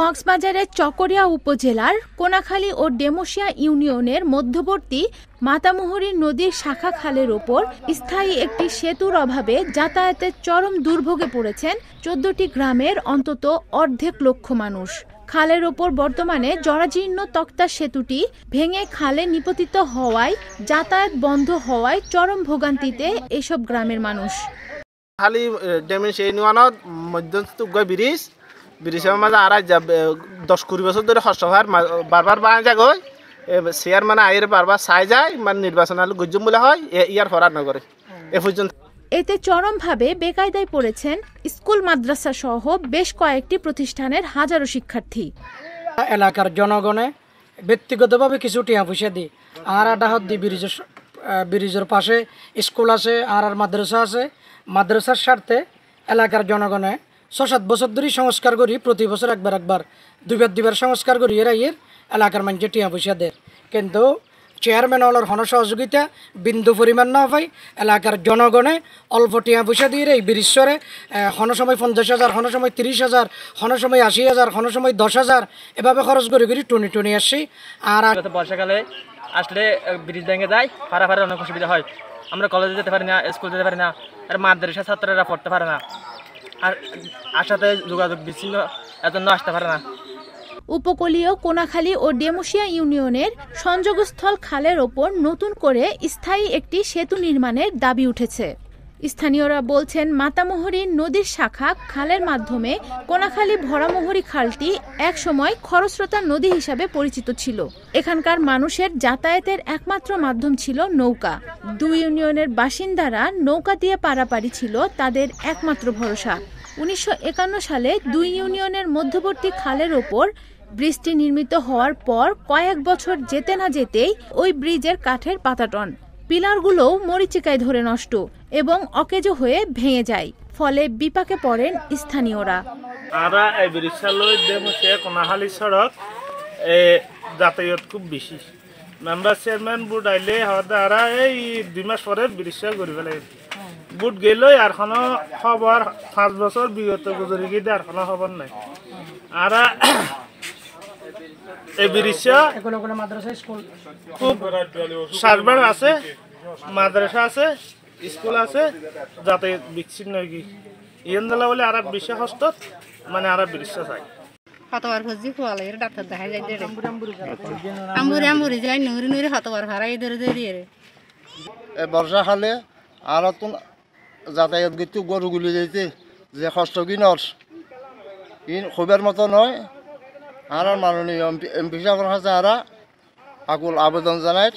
কক্সবাজারের চকরিয়া উপজেলার কোনাখালী ও ডেমোশিয়া ইউনিয়নের মধ্যবর্তী মাতামুহুরী নদীর শাখা খালের ওপর স্থায়ী একটি সেতুর অভাবে যাতায়াতের চরম দুর্ভোগে পড়েছেন চোদ্দটি গ্রামের অন্তত অর্ধেক লক্ষ মানুষ খালের ওপর বর্তমানে জরাজীর্ণ তক্তা সেতুটি ভেঙে খালে নিপতিত হওয়ায় যাতায়াত বন্ধ হওয়ায় চরম ভোগান্তিতে এসব গ্রামের মানুষ খালি ড্যামেজ এই নিয়ানত মধ্যস্থ গৈ ব্রিজ ব্রিজের মাঝে আর দশ কুড়ি বছর ধরে হস্তভার বারবার বানা যা গই সেয়ার মানে আয়ের বারবার চাই যায় মানে নির্বাচন আলু গুজম বলে হয় ইয়ার ফরার নগরে এ পর্যন্ত এতে চরমভাবে বেকায়দায় পড়েছেন স্কুল মাদ্রাসা সহ বেশ কয়েকটি প্রতিষ্ঠানের হাজারো শিক্ষার্থী এলাকার জনগণে ব্যক্তিগতভাবে কিছু টিয়া পয়সা দিই আর আডাহত দি ব্রিজের ব্রিজের পাশে স্কুল আছে আর আর মাদ্রাসা আছে মাদ্রাসার স্বার্থে এলাকার জনগণে ছ সাত বছর ধরেই সংস্কার করি প্রতি বছর একবার একবার দুবার দুবার সংস্কার করি এরা ইয়ের এলাকার মানুষের টিয়া পয়সা দেয় কিন্তু চেয়ারম্যান অলর হন সহযোগিতা বিন্দু পরিমাণ না হয় এলাকার জনগণে অল্প টিয়া পয়সা দিয়ে এই বিরিশ্বরে হন সময় পঞ্চাশ হাজার হন সময় তিরিশ হাজার হন সময় আশি হাজার হন সময় দশ হাজার এভাবে খরচ করে করি টুনি টুনি আসি আর বর্ষাকালে আসলে ব্রিজ ভেঙে যায় ফারা ফারা অনেক অসুবিধা হয় আমরা কলেজে যেতে পারি না স্কুল যেতে পারি না আর মাদ্রাসা ছাত্ররা পড়তে পারে না আর আসাতে যোগাযোগ বিচ্ছিন্ন এজন্য আসতে পারে না উপকূলীয় কোনাখালী ও ডেমুশিয়া ইউনিয়নের সংযোগস্থল খালের ওপর নতুন করে স্থায়ী একটি সেতু নির্মাণের দাবি উঠেছে স্থানীয়রা বলছেন মাতামহরী নদীর শাখা খালের মাধ্যমে কোনাখালী ভরামোহরি খালটি একসময় খরস্রোতা নদী হিসাবে পরিচিত ছিল এখানকার মানুষের যাতায়াতের একমাত্র মাধ্যম ছিল নৌকা দুই ইউনিয়নের বাসিন্দারা নৌকা দিয়ে পারাপারি ছিল তাদের একমাত্র ভরসা উনিশশো সালে দুই ইউনিয়নের মধ্যবর্তী খালের ওপর ব্রিজটি নির্মিত হওয়ার পর কয়েক বছর যেতে না যেতেই ওই ব্রিজের কাঠের পাতাটন পিলারগুলোও মরিচিকায় ধরে নষ্ট এবং অকেজো হয়ে ভেঙে যায় ফলে বিপাকে পড়েন স্থানীয়রা আরা এবিরিশালয় দেমসে কোনাহালি সড়ক এ যাতায়াত খুব বেশি মেম্বার চেয়ারম্যান বুট আইলে হওয়াতে আরা এই দুই মাস পরে বিরিশা ঘুরি ফেলে বুট গেলই আর কোনো খবর পাঁচ বছর বিগত গুজরি গিয়ে আর কোনো খবর নাই আরা এই আছে মাদ্রাসা আছে স্কুল আছে যাতে বিচ্ছিন্ন কি ইয়েন্দালা বলে আরব বিশ্ব হস্ত মানে আরব বিরিশা চাই হতবার দেখা যায় যে আমবুরি আমবুরি যাই নুরি নুরি ভাড়াই ধরে ধরে এর বর্ষা খালে আর তো যাতায়াত গরু গুলি যাইতে যে কষ্ট কি নর ইন খুবের মতো নয় আর মাননীয় এমপি এমপি সাহেবের কাছে আরা আকুল আবেদন জানায়